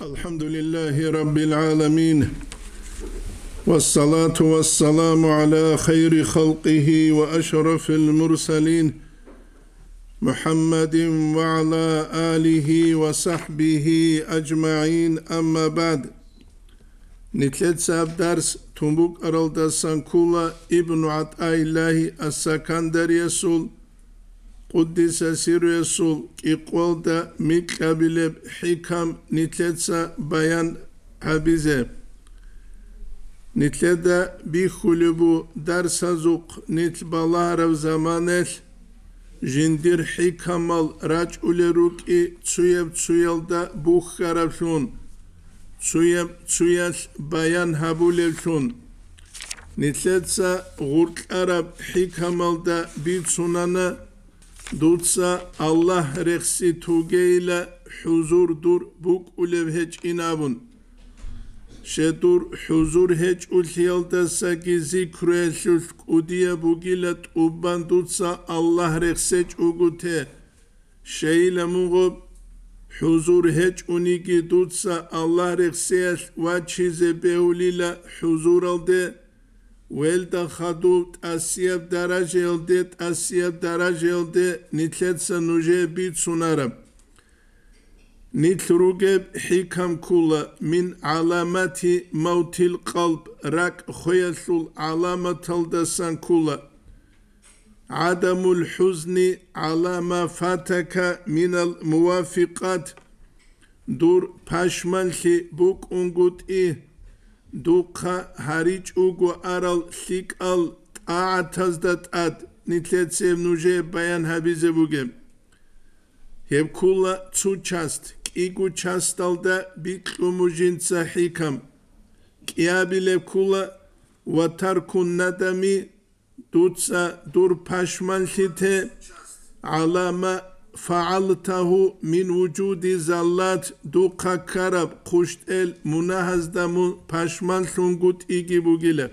الحمد لله رب العالمين والصلاة والسلام على خير خلقه وأشرف المرسلين محمد وعلى آله وصحبه أجمعين أما بعد ساب درس تنبوك أرالدسان كولا ابن عطاء الله السكندر يسول Kuddise sirre sul ikolda mikabile hikam nitletsa bayan habize. Nitleda bi hulubu darsazuk nitbala rav zamanel Jindir hikamal raç uleruk i tsuyev tsuyelda buhkarafun. Tsuyev tsuyas bayan habulefun. Nitletsa gurk arab hikamalda bi tsunana Dutsa Allah reksi tugeyle huzurdur buk ulev heç inabun. Şedur huzur heç ulhiyalda sakizi krueşul udiye bugilet ubban dutsa Allah rekseç ugute. Şeyle muğub huzur heç uniki dutsa Allah rekseç ve çize beulile huzur aldı. ველდა ხადულ ტასიებ დარაჟელდე ტასიებ დარაჟელდე ნიტლეცა ნუჟები ცუნარა ნიტრუგე ჰიკამ ქულა მინ ალამათი მაუთილ ყალბ რაკ ხოიასულ ალამათალ დასან ქულა ადამულ ჰუზნი ალამა ფათაკა მინ ალ მუვაფიკატ დურ ფაშმანლი ბუკუნგუტი დუხა ჰარიჭუგუ არალ სიკალ ტაათაზ და ტად ნიტლეცემ ნუჟე ბაიან ჰაბიზებუგე ჰებკულა ცუჩასტ კიგუ ჩასტალ და ბიკუმუჟინ ცაჰიკამ კიაბილებკულა ვათარკუ ნადამი დუცა დურფაშმანშითე ალამა فعلته من وجود زلات دوقا كرب قشت ال منهز دمون پشمن سنگوت ايجي بوغيله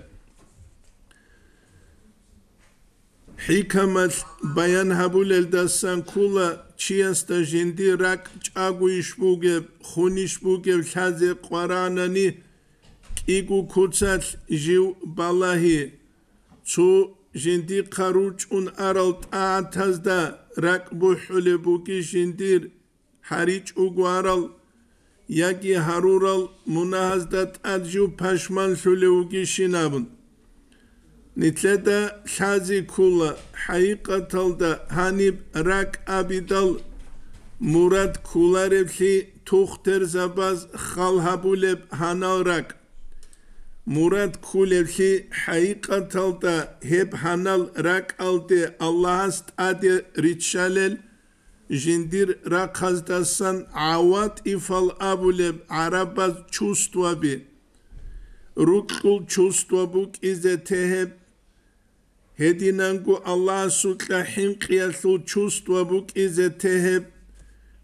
حكمت بيان هبول الدستان كولا چيستا جندي رك چاگو ايش بوغيب خونيش بوغيب شازي قراناني ايگو كوتسات جيو بالاهي چو جندي قروچ ان ارال تاعت هزده რაკბუ ჰულებუ კიშინდირ ჰარიჭ უგვარალ იაკი ჰარურალ მუნაჰაზდა ტალჯუ ფაშმან ჰულებუ კიშინაბუნ ნიცეთა შაზი ქულა ჰაიკათალდა ჰანიბ რაკ აბიდალ მურად ქულარებში თუხთერ ზაბაზ ხალჰაბულებ ჰანალ რაკ Murat kulevhi hayikatalta hep hanal rak alte Allah'ast ade ritşalel jindir rak hazdasan avat ifal abuleb arabaz çustvabi rukkul çustvabuk ize teheb hedinangu Allah sukla himkiyatlu çustvabuk ize teheb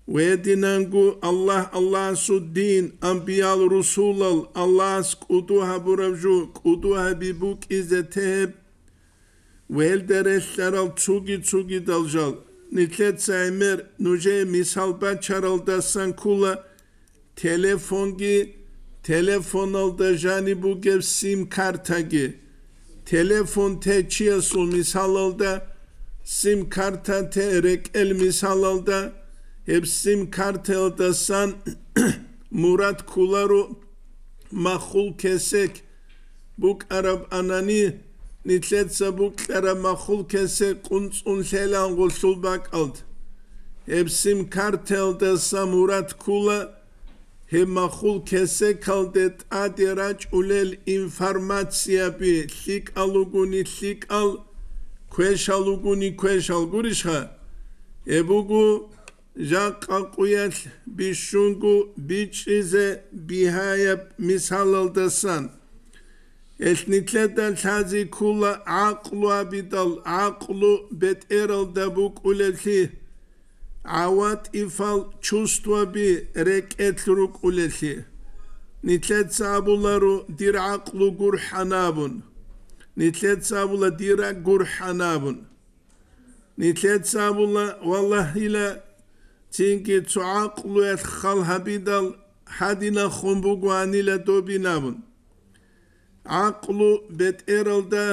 ve dinangu Allah Allah suddin ambiyal rusulal Allah skuduha buravju kuduha bibuk izeteb vel dereşleral tsugi tsugi daljal niklet saymer nuje misalba çaraldasan kula telefongi alda jani bu gev sim kartagi telefon teçiyasul alda sim karta terek el misal alda. ებსიმ ქართელდასან მურად ქულარო מחול כסק בוק ערב ענני ניצלת סבוק ערב מחול כסק קונץ ונשאלן גולסול בקלט. אבסים קרטל דסמורת כולה הם מחול כסק קלדת עד ירעץ ולל אינפרמציה בי שיק אלוגוני שיק אל כוש אלוגוני כוש אלגורישך אבוגו Jaqaquyal bişungu biçize bihayep misalaldasan. Esnitlerden tazi kula aklu abidal aklu bet eral dabuk ulesi. Avat ifal çustva bi rek etruk ulesi. Nitlet sabularu dir aklu gurhanabun. Nitlet sabula dirak gurhanabun. Nitlet sabula vallahiyle თინკი წაყლუეთ ხალხაბიდალ ჰადინა ხომბუგვანილა დობინავნ აყლუ ბეტერალდა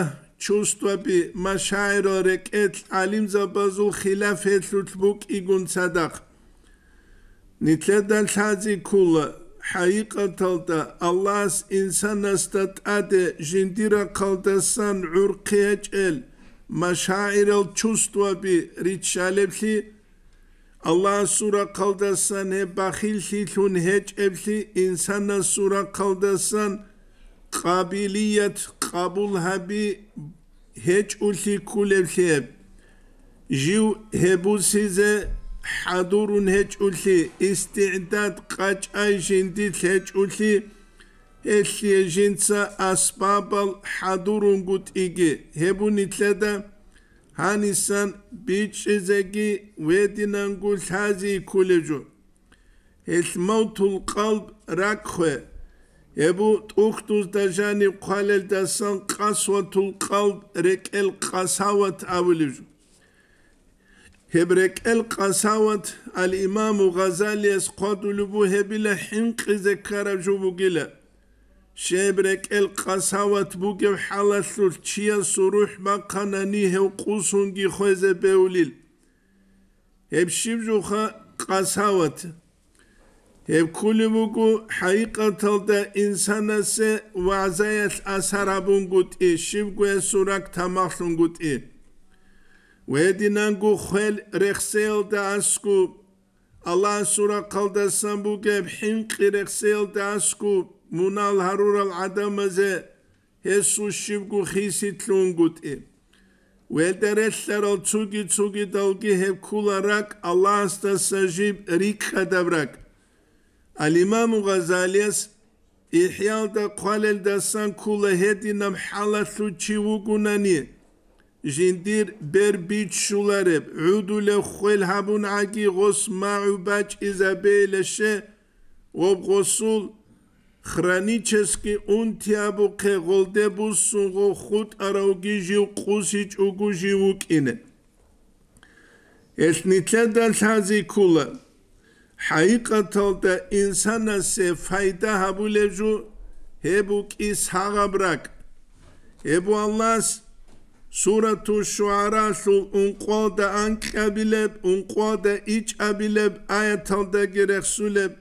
ჩუსტვები მაშაირო რეკეთ ალიმზაბაზუ ხილაფეთ ლუთბუკ იგუნ სადახ ნიტლედან ლაძი ქულ ჰაიყათალდა ალლას ინსანასტა ტადე ჟინდირა ქალდასან ურყიეჭელ მაშაირო ჩუსტვები რიჩალებლი Allah sura kaldasan he bahil hilun hec ebli insana sura kaldasan kabiliyet kabul habi hec ulti kul evliyeb. Jiv hebu size hadurun hec ulti istidat kaç ay jindit hec ulti Eşliyejinsa asbabal hadurun gut igi. Hebu nitleda ანისან ბიჭიზეგი ვედინანგუ ლაზი კულეჯუ ესმოთულ ყალბ რაკხე ებუ ტუხტუს დაჟანი ყალელ დასან ყასვათულ ყალბ რეკელ ყასავათ ავლიჯუ ჰებრეკ ელ ყასავათ ალ იმამუ ღაზალიეს ყოდულუბუ ჰებილე ჰინყიზე ქარაჯუბუ გილა შებრე კელყასავათ ბუგევ ჰალასურ ჩია სურუჰ მაკანანი ჰევ ყუსუნგი ხვეზე ბეულილ ებშიბჟუხა ყასავათ ჰევ ქული ბუგუ ჰაიყათალდა ინსანასე ვაზაეს ასარაბუნგუტი შიბგუე სურაკ თამახლუნგუტი ვედინანგუ ხელ რეხსელდა ასკუ ალან სურა ყალდასან ბუგევ ჰიმყირეხსელდა ასკუ munal harural adamaze hesu şivgu hisi tlungut e. Ve dereşler al çugi çugi dalgi hep kularak Allah hasta sajib rik kadavrak. Al İmamu Gazaliyas İhyalda qalel dasan kula hedinam halatlu çivugunani. Jindir berbit şulareb. Udule khuel habun agi gos ma'u baç izabeyleşe. Gob gosul хранически унтябу кеголдебу сунго хут арауги жив куси чугу жив укине эсниче да лази кула хайкатал да инсана се файда хабулежу хебу ки сагабрак эбу аллас Сурату Шуара сул унқода анқабилеб унқода ичабилеб аятанда гирэхсулеб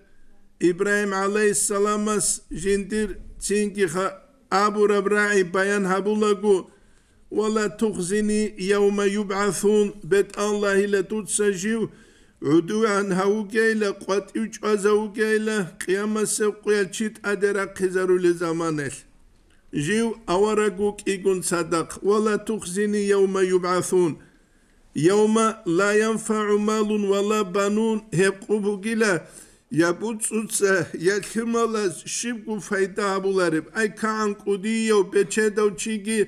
ибраҳим алайҳиссаламас жиндир цингиха абу рабраи баян ҳабулагу ولا تخزني يوم يبعثون بيت الله لا تتسجيو عدو عن هاوكيلا قد يوج أزاوكيلا قيامة سوقيا تشيت أدرا قزارو لزمانه جيو أورقوك إيقون صدق ولا تخزني يوم يبعثون يوم لا ينفع مال ولا بنون هيبقوا بقلا Јабуцуце, јахималас, шибгу файдабулариб, ај каан кудијев, бечедав чиги,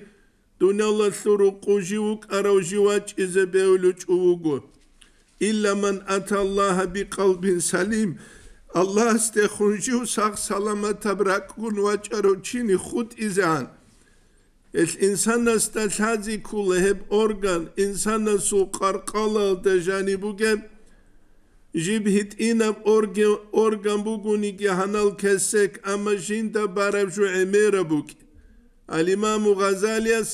дунала суру куживук, аравживач изебеулюч увугу. İlla men atallaha bi kalbin salim. Allah ste hunju sak salamata bırakun ve çaro çini hut izan. El insana stalhazi kule hep organ, insana su karkala da janibu ჟიბჰით ინამ ორგან ორგან ბუგუნი კი ჰანალ ქესეკ ამაჟინ და ბარებშუ ემერაბუკ ალიმამუ ღაზალიას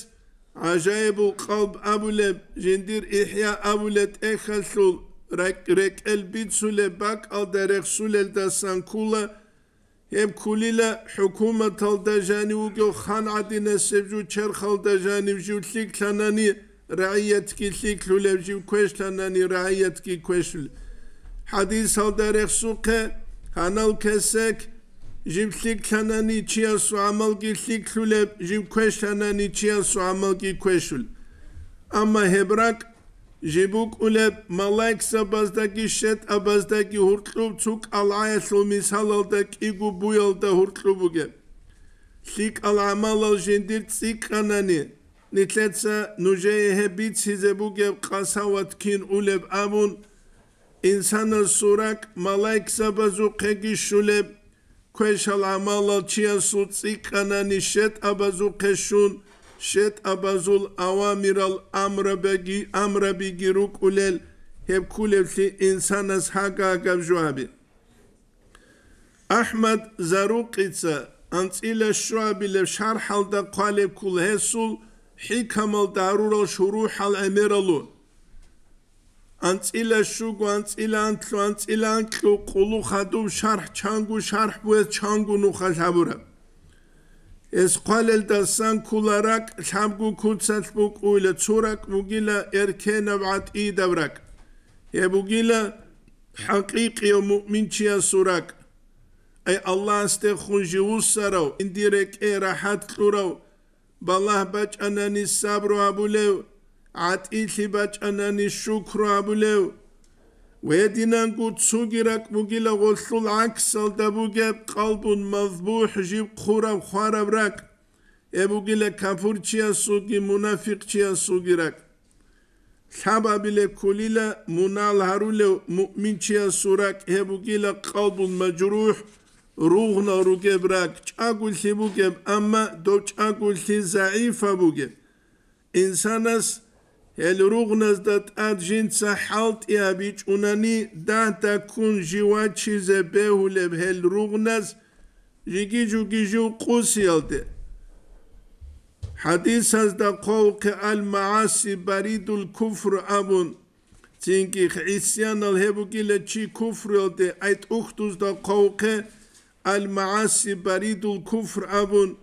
აჟაებუ ყალბ აბულებ ჟინდირ იჰია აბულეთ ეხალსულ რეკელ ბიცულე ბაკ ალდერეხსულელ და სანქულა ემ ქულილა ჰუკუმათ ალდაჟანი უგო ხან ადინესებჟუ ჩერხალდაჟანი ვჟულთიკ ლანანი რაიეთკი ლიკ ლულებჟი ქვეშლანანი რაიეთკი ქვეშლ ჰადის ალდერხსუკე ანალქესეკ ჟიმსიკანანი ჩიასუ ამალკი სიკლულე ჟიმქვეშანანი ჩიასუ ამალკი ქვეშულ ამა ჰებრაკ ჟიბუკულე მალექსაბაზდაკი შეტაბაზდაკი ჰურტლუბ თუ კალაესო მისალალდა კიგუ ბუილდა ჰურტლუბუგე სიკალ ამალო ჟინდირ სიკანანი ნიცეცა ნუჟეი ჰებიც ჰიზებუგე ყასავათკინ ულებ ამუნ ინსანო სურაკ მალაიქსაბაზუ ქეგიშულე ქეშალ ამალო ჩიასუ ციკანანი შეტ აბაზუ ქეშუნ შეტ აბაზულ ავამირალ ამრაბეგი ამრაბიგი რუკულელ ჰებკულელი ინსანას ჰაგაგავჟუაბი აჰმად ზარუკიცა ანცილე შუაბილე შარჰალდა ყალებკულ ჰესულ ჰიკამალ დარურალ შურუჰალ ამერალუ ანცილა შუგ ანცილან ანცილან ყულუ ხადუ შარჰ ჩანგუ შარჰ ბუე ჩანგუ ნუ ხაბურა ეს ყალელ და სან ქულარაკ ჩამგუ ქუცაც ბუკუილა ცურაკ ბუგილა ერქენა ვატი დავრაკ ე ბუგილა ჰაკიკი მუმინჩია სურაკ აი ალლაჰ სტე ხუნჟი უსარო ინდირე კე რაჰატ ქურავ ბალაჰ ბაჭანანი საბრო აბულევ At عتيل بجأنني الشكر أبلو ويدنا قد سجرك مجيلا غلطل العكس دبوجب قلب مذبوح جيب خرب خرب رك ebugile kafur çiya sugi munafik çiya sugirak. Saba bile kulile munal harule mümin çiya surak ebugile kalbun mecruh ruhna ruge bırak. Çagul si bugem ama do çagul si zayıfa bugem. İnsanas Elruğnazdat adjinsa halt iabiç unani data kun jiva çize behuleb helruğnaz jigi jugi ju kusiyalde. Hadis azda kovke al maasi baridul kufr abun. Çünkü isyan al hebugile çi kufr yalde. Ayet uhtuzda kovke al maasi baridul kufr abun.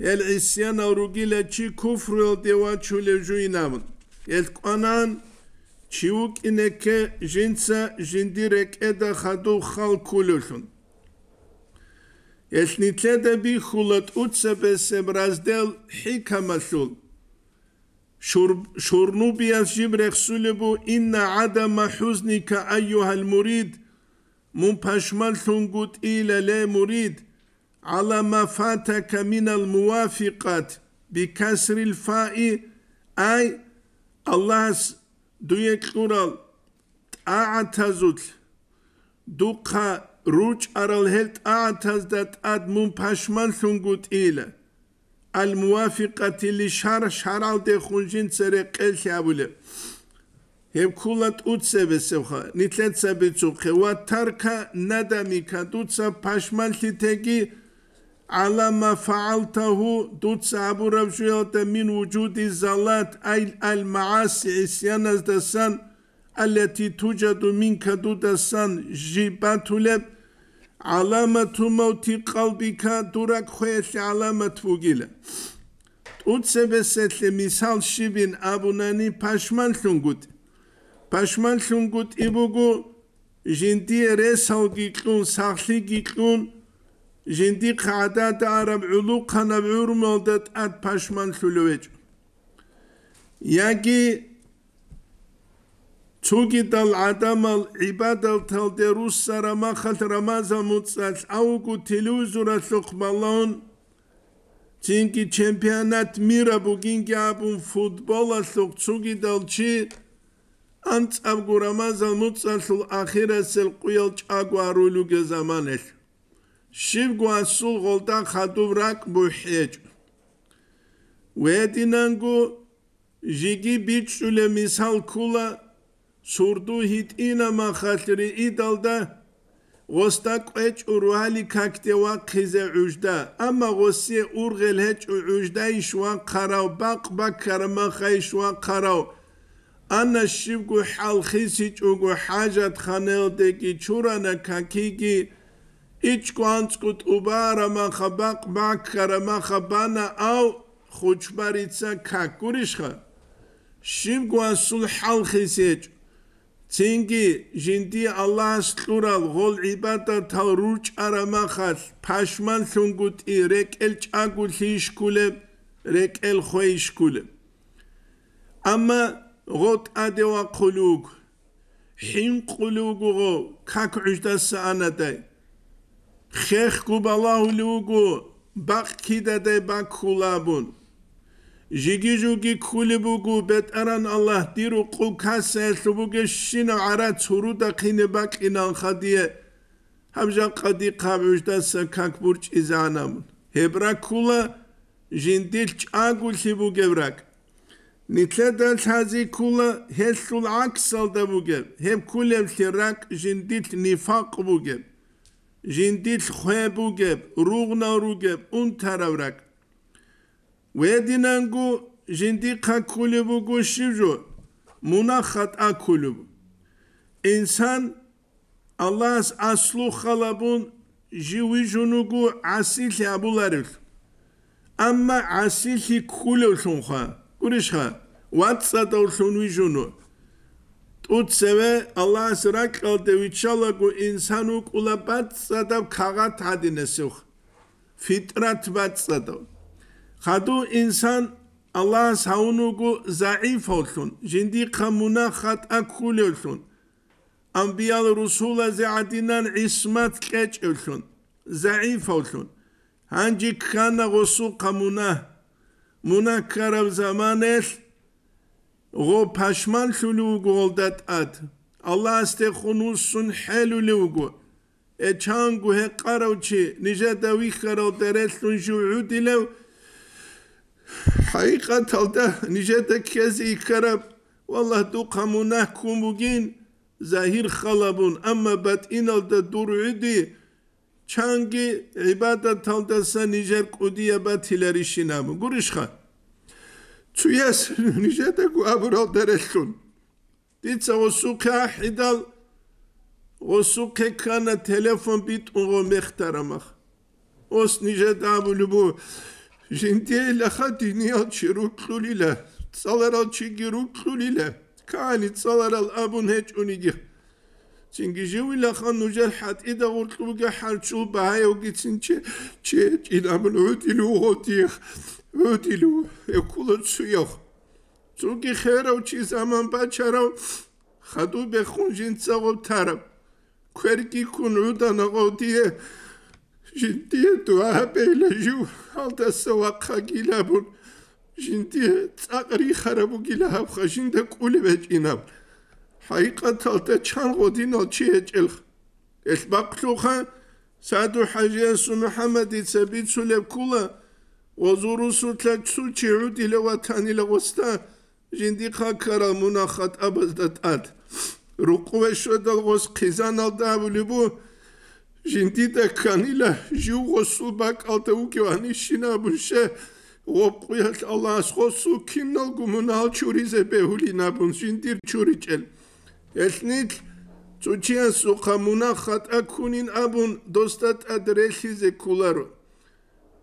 El isyan al rugile çi kufr yalde ve çule ju inamın. Eltqanan çivuk ineke jinsa jindirek eda hadu hal kululun. Eltnitlede bi hulat utsa besebrazdel hikamasul. شورنو بياس جبرخ سلبو إن عدم حزنك أيها المريد من بشمل تنقود إلى لا مريد على ما فاتك من الموافقات بكسر الفاء أي Allah's duye qural ta'atazul duqa ruj aral hel ta'ataz dat ad mun pashman sungut ila al muwafiqati li shar shar al de khunjin sere qel shabule hem kulat utsebe sevkha nitlet sebe chu khwa tarka nadami kadutsa pashman litegi على ما فعلته تتصعب ربشيوت من وجود الزلات أي المعاصي عصيان دسان التي توجد منك جيبات لب علامة موت قلبك درك خيش علامة فوقيلة ناني მისალ შიბინ აბუნანი ფაშმანლუნგუტ إبوغو جندي رسال სალგიკლუნ სახლი გიკლუნ ჟინდი ხადა და არამ ულუ ხანა ვურმოდა ად ფაშმან ხულუეჯ იაგი ჩუგი და ადამალ იბადალ თალ დე რუს სარამა ხალ რამაზა მუცალ აუგუ ტელევიზორა ხმალონ ჩინკი ჩემპიონატ მირა ბუგინკი აბუნ ფუტბოლა ხოქ ჩუგი და ჩი ანცავ გურამაზა მუცალ ახირასელ ყიელ ჭაგვარულუ გეზამანეშ შივგვან სულ ღოლდან ხადუვრაკ მუჰეჯ ვედინანგუ ჟიგი ბიჩულე მისალკულა სურდუ ჰიტინა მახალრი იდალდა ოსტა ყეჭურვალი ქაქტევა ხიზე უჟდა ამა ოსი ურღელ ჰეჭ უჟდა იშვან ხარავ ბაყბა ქარმა ხაიშვან ხარავ ანა შივგუ ხალხი სიჭუგუ ჰაჯად ხანელდე კი ჩურანა ქაქიგი ich kwantskut ubara man khabaq makara man khabana au khuchmaritsa kakurishkha shim kwansul halkhisej tsingi jindi allah slural gol ibada taruch ara man khas pashman sungut irekel chagul hishkule rekel khoyishkule amma rot adewa khuluk hin khulugu kakujdas anaday ხეხ გუბალაუ ლუგუ ბაკიდადე ბაკულაბუნ ჟიგიჟუგი ქულიბუგუ ბეტარან ალლაჰ დირუ ყუკასე ლუბუგე შინა არა ცურუ და ყინე ბაკინან ხადიე ჰამჟან ყადი ყავუშდას კაკბურჭ იზანამ ჰებრაკულა ჟინდილ ჭაგულ ლუბუგევრაკ ნიტლედა ლაზი ქულა ჰესულ აქსალდა ბუგე ჰემ ქულემ ლირაკ ჟინდილ ნიფაკ ბუგე ჟინდილ ხვებუგებ რუღნარუგებ უნთარავრაკ ვედინანგუ ჟინდი ხაკულებუგუშიჟუ მუნახატ აკულებუ ინსან ალას ასლუ ხალაბუნ ჟივიჟუნუგუ ასილ აბულარილ амма асихи кулёшонха куришха ватсадаулун вижуну Тут севе Аллах сракал девичала гу инсанук улабат садав кагат хадинесух. Фитрат бат садав. Хаду инсан Аллах саунугу заиф олсун. Жинди камуна хат акхул олсун. Амбиял русула зиадинан исмат кеч олсун. Заиф олсун. Ханджи кана гусу камуна. Муна карав заманеш Γο πασμάλ θουλούγου ολτατ ατ. Allah ste hunusun helulugu. E çangu he karavçi nice de vikarav deretlun şu'u dilev. Hakikat alda nice de kezi ikarab. Vallah du kamunah kumugin. Zahir halabun ama bat inalda durudi. Çangi ibadet aldasa nice kudiye bat hilari şinamu. Gurişhan. ცუეს ნიშეთე გუაბრალ დერეხუნ დიცო სუკა ჰიდალ ოსუკე ქანა ტელეფონ ბიტ უღო მეხტარამახ ოს ნიშეთა ბულუბუ ჟინტე ლახა დინიოთ შირუკლულილა წალერალ ჩიგირუკლულილა კანი წალერალ აბუნ ჰეჭუნიგი ჩინგიჟუი ლახა ნუჟალ ჰატი და ურტუბუგა ჰარჩუ ბაიო გიცინჩე ჩე ჭინამლუ ტილუ ჰოტიხ ოდილო ეკულო ცუიო ზუგი ხერავ ჩი ზამან პაჩარავ ხადუ ბეხუნჯინ წაღობ თარ ქერკი კუნ უდან აღოდიე ჟინტიე თუ აბელა ჟუ ალდა სოა ხაგილაბუნ ჟინტიე წაყრი ხარაბუ გილა აფხა ჟინ და კული ბეჭინავ ჰაიყათალ და ჩანღოდინო ჩი ეჭელხ ეს ბაქლუხა სადუ ჰაჯიასუ მუჰამადი ცებიცულებ ქულა ოზურუსუთლაცუ ჩიუტილევათანილაგოსთა ჟინდიხაქარა მუნახატ აბაზდათ რუკუვეშოდაგოს ხიზანალდავლიბუ ჟინდიდაქანილა ჟუღოსუბაკალთე უკივანიშინაბუშე ოპყიათ ალასხოსუ ქინალგუ მუნალჩურიზე ბეულინაბუნ ჟინდირჩურიჭელ ესნით წუჩიანსუ ხა მუნახატ აქუნინაბუნ დოსტატ ადრეხიზე ქულარუნ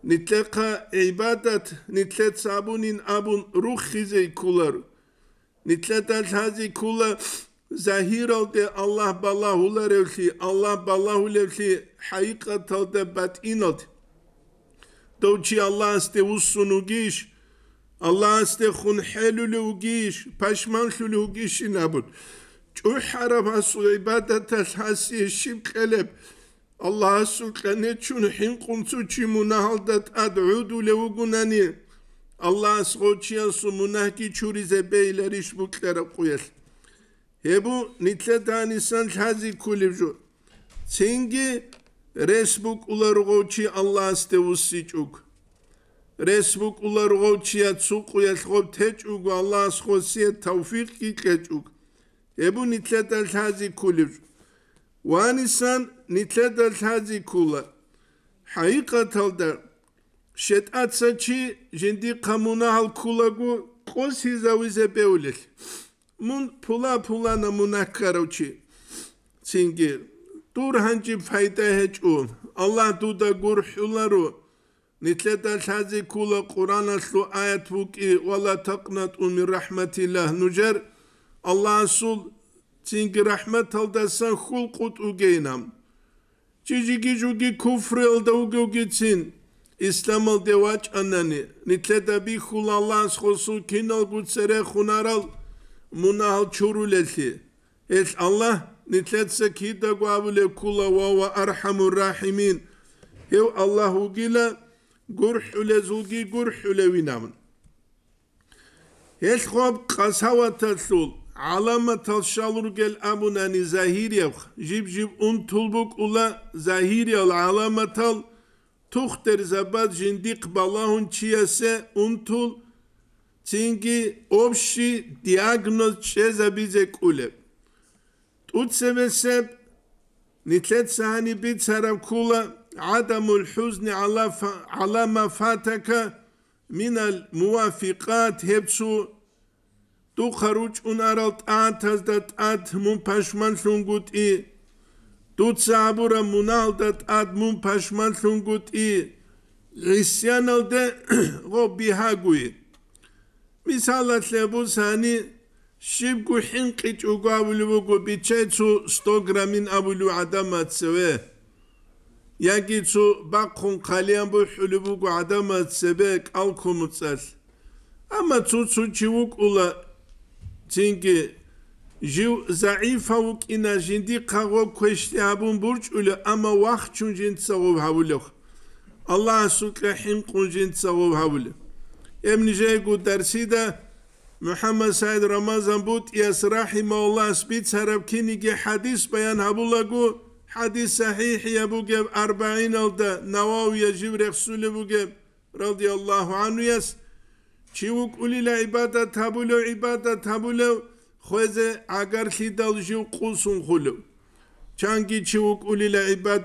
Нитляха эйбадат, нитлят сабунин абун рухизей кулар. Нитлят алхази кула захиралде Аллах балахулар эвхи, Аллах балахулевхи хаикаталде батинат. Довчи Аллах асте уссунугиш, Аллах асте хунхелулугиш, пашманхулугиши набуд. Чухараб асу эйбадат алхази шибкелеб. Allah şükrene çün hin kunsu çi munahaldat ad'udu levugunani. Allah skoçiya su ki çurize beyler işbuklara buklere kuyel. Hebu nitle danisan hazi kulivcu. Sengi resbuk ular ulargoçi Allah stevusi usicuk. Resbuk ular ulargoçiya tsukuyel hop teçuk Allah'a skosiye tavfik ki keçuk. Ebu nitle del hazi kulivcu. Vanisan nitledet hazi kula. Hakikatel der. Şet atsa çi jendi kamuna hal kulagu kos hizavize beulil. Mun pula pula namuna karoçi. Singir. Dur hancı fayda heç u. Allah duda gurhularu. Nitleta şazi kula Kur'an aslu ayet vuki ve la taknatu min rahmetillah nucer. Allah sul çünkü rahmet aldasan hul kut ugeynam. Чижиги жуги куфрел да угугицин. Исламал девач анани. Нитледа би хулалан схосу кинал гуцере хунарал. Мунахал чурулети. Эл Аллах нитлетса кида гуавле кула вава архаму рахимин. Ев Аллах угила гурхуле зуги гурхуле винамын. Эл хоб касавата сул. Alama talşalur gel abunani zahiri yok. Jib jib un tulbuk ula zahiri ala alama tal. Tuhter zabad jindik balahun çiyase un tul. Çingi obşi diagnoz çeza bize kule. Tutsebe seb nitlet sahani bitsaram kula adamul huzni alama fataka minel muvafikat hepsu თუ ხარუჭ უნარალ ტათას და ტათ მუფაშმან შუნგუტი თუ ცაბურა მუნალ და ტათ მუფაშმან შუნგუტი ისიანალდე რობი ჰაგუი მისალათლებუსანი შიბგუჰინ ყიჭუგავლუგუ ბიჩეცუ 100 გრამინ აბულუ ადამაცვე Yakitsu bakhun khalyan bu hulubu gu adam atsebe kalkumutsal. Ama tsu tsu çivuk ula چنکی جو ضعیف او کن اجندی قو کشته ابون برج اول اما وقت چون جند سقوط ها الله سوکر حم کن جند سقوط ها ول ام نجای کو درسیدا محمد سعید رمضان بود یا سرخی ما الله سپید سراب کنی که حدیث بیان ها گو حدیث صحیح یا 40 نوای جبر رسول بود رضی الله عنه است ჩიუ კულილა იბადა თაბულო იბადა თაბულო ხვეზე აგარ ხიდალ ჟი ყუსუნ ხულო ჩანგი ჩიუ კულილა იბად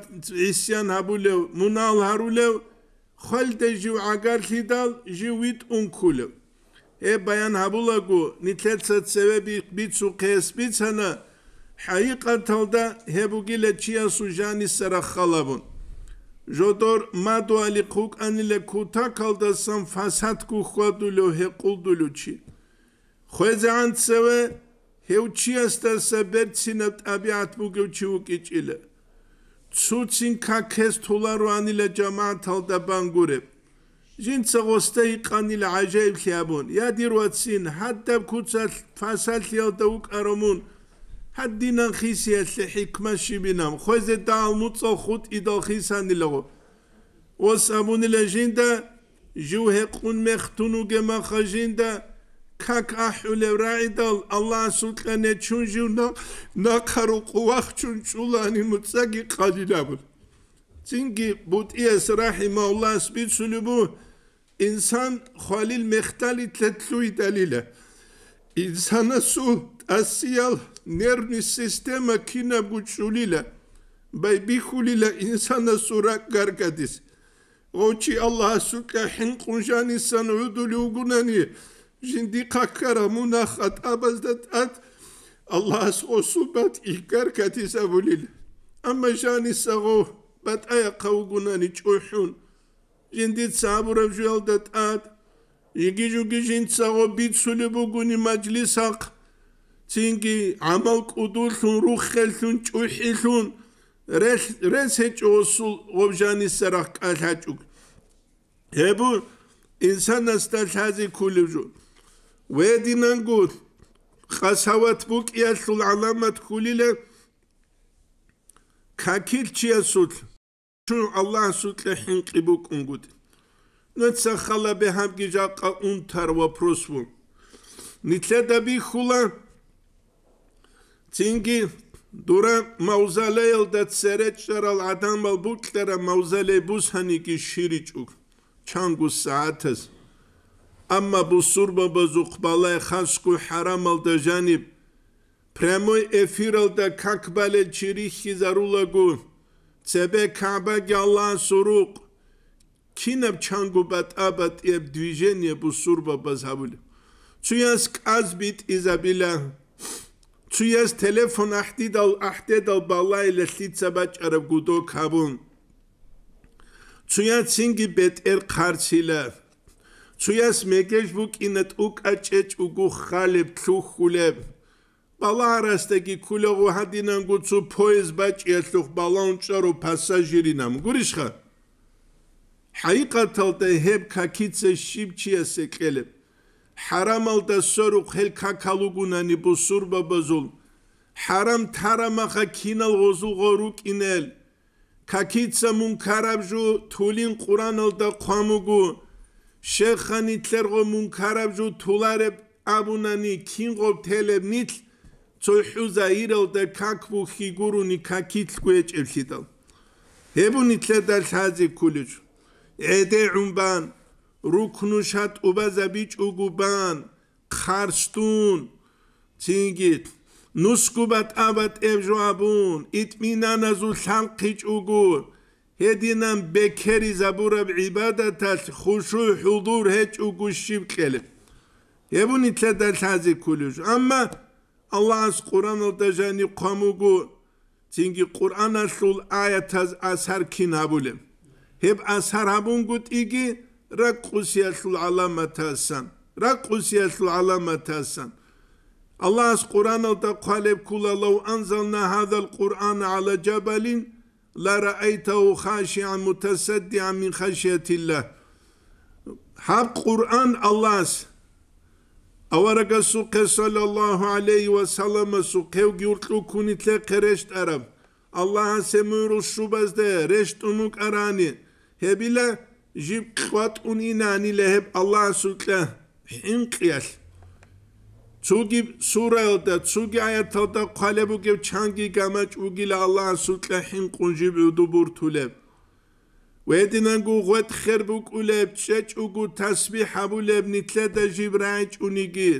ისიან აბულო მუნალ ჰარულო ხალდე ჟი აგარ ხიდალ ჟი ვით უნ ხულო ე ბაიან აბულაგუ ნითლეცა წევები ბიცუ ხეს ბიცანა ჰაიყა თალდა ჰებუგილე ჩიასუ ჟანი სარახალაბუნ ჟოტორ მადვალი ხუკანილე ქუთა ქალდასამ ფასად გუხვადულო ჰეყულდულუჩი ხვეძანცევე ჰეუჩიასტასა ბერცინებ ტაბიათ მუგუჩი უკიჭილე ცუცინ ქაქეს თულარო ანილე ჯამაათ ალდა ბანგურებ ჟინცა ღოსტე იყანილე აჟეილ ხიაბონ ია დირვაცინ ჰადდა ქუცალ ფასალ ხიალდა უკარომუნ ჰადინან ხისია ლიჰიკმაში ბინამ ხოზე დაალმუწო ხუთ იდო ხისანილო ოსამუნი ლეჟინდა ჯუჰე ყუნ მეხთუნუ გემა ხაჟინდა ქაკ აჰულე რაიდალ ალლა სულტანე ჩუნჟუნა ნაკარუ ყუახ ჩუნჩულანი მუცაგი ყალილაბ წინგი ბუტიეს რაჰიმა ალლას ბიცულუბუ ინსან ხალილ მეხტალი თლეთლუი დალილა ინსანა სულ ასიალ ნერვის სისტემა კინაგუჭულილა ბაიბიხულილა ინსანა სურაკ გარკადის ოჩი ალლაჰ სუკა ჰინყუნჟან ინსანა უდული უგუნანი ჟინდი ყაქარა მუნახატ აბაზდათ ათ ალლაჰს ოსუბათ იკარკადის აბულილ ამა ჟან ისაღო ბატაია ყაუგუნანი ჭუჰუნ ჟინდი საბურებ ჟელდათ ათ იგი ჯუგი ჟინცაღო ბიცულებ უგუნი მაჯლისაყ цинги амал кудулсун рухэлсун чухэлсун рес ресэч осул обжанис сарах калхачук эбу инсанас талхази кулевжу вединангу хасават бук ясул аламат кулиле какилчиасул шу аллах сутле хинкибук унгут нэтса халабе хамгижа ка унтар вопросву нитледа би хула Цинги дура мавзолеял дацсаречтарал адамал буктара мавзолей бусханики ширичук чангус саатас амма бусурба базукбалай хаску харамал да жаниб прямой эфирал да какбале чирихи зарулагу цебе кабаги аллах сурук кинаб чангу батабат еб движение бусурба базавули цуяск азбит изабила ცუიეს ტელეფონ აჰდი და აჰდე და ბალაი ლეთიცა ბაჭარებ გუდო ქაბუნ ცუიეს ინგი ბეტერ ხარცილა ცუიეს მეგეშ ბუკინეთ უკაჭეჭ უგუ ხალებ თუხულებ ბალარასტეგი ქულოღო ჰადინან გუცუ პოეზ ბაჭიე თუხ ბალონჭარო პასაჟირინამ გურიშხა ჰაიკათალ და ჰებ ქაკიცე შიბჩიეს ეკელებ ჰარამალ და სორუ ხელ ქაკალუგუნანი ბუსურბაბაზულ ჰარამ თარამახა ქინალ ღოზუღორუ კინელ ქაკიცა მუნქარაბჟუ თულინ ყურანალ და ყვამუგუ შეხანი წერღო მუნქარაბჟუ თულარებ აბუნანი ქინღო თელებ ნით წუჰუზა ირალ და ქაკბუ ხიგურუნი ქაკიც გუეჭებშიდალ ებუნი წედა ხაზი ქულიჯ ედე უმბან რუკნუშატ უბაზაბიჩ უგუბან ხარშტუნ წინგით ნუსკუბატ აბატ ევჟუაბუნ იტმინანაზუ ლანქიჩ უგუ ჰედინან ბექერი ზაბურაბ იბადათალ ხუშუ ჰულდურ ჰეჭ უგუშიბ ყელი ებუნი თლედა ლაზი ქულუშ ამა ალლას ყურან ოდაჟანი ყამუგუ წინგი ყურანალ სულ აიათაზ ასარკინაბულე ჰებ ასარაბუნ გუტიგი Rakkusiyetul alame telsen. Rakkusiyetul alame telsen. Allah az Kur'an'da kalep kula lev anzalna hadal Kur'an ala cebelin la ra'aytahu haşi'an mutasaddi'an min haşyetillah. Hab Kur'an Allah's. Avaraga suke sallallahu aleyhi ve selleme sukev gyurtlu kunitle kereşt arab. Allah'a semurus şubazde reşt umuk arani. Hebile ჟიბ ყვატ უნინანი ლეჰებ ალლაჰ სულკა ჰიმ ყიალ ჩუგი სურაო და ჩუგი აიათო და ყალებო გევ ჩანგი გამაჭ უგილ ალლაჰ სულკა ჰიმ ყუნჯი ბუდუბურ თულე ვედინან გუ ღვეთ ხერბუ კულებ ჩეჭ უგუ თასბიჰა ბულებ ნიტლე და ჟიბრაი ჩუნიგი